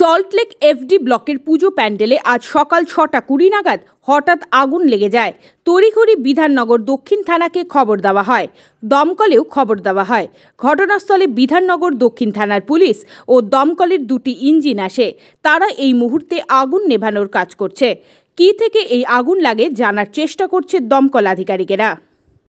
Salt Lake FD ব্লকের পুজো প্যান্ডেলে আজ সকাল ছটা কুড়ি নাগাদ হঠাৎ আগুন লেগে যায় তড়িঘড়ি বিধাননগর দক্ষিণ থানাকে খবর দেওয়া হয় দমকলেও খবর দেওয়া হয় ঘটনাস্থলে বিধাননগর দক্ষিণ থানার পুলিশ ও দমকলের দুটি ইঞ্জিন আসে তারা এই মুহূর্তে আগুন নেভানোর কাজ করছে কি থেকে এই আগুন লাগে জানার চেষ্টা করছে দমকল আধিকারিকেরা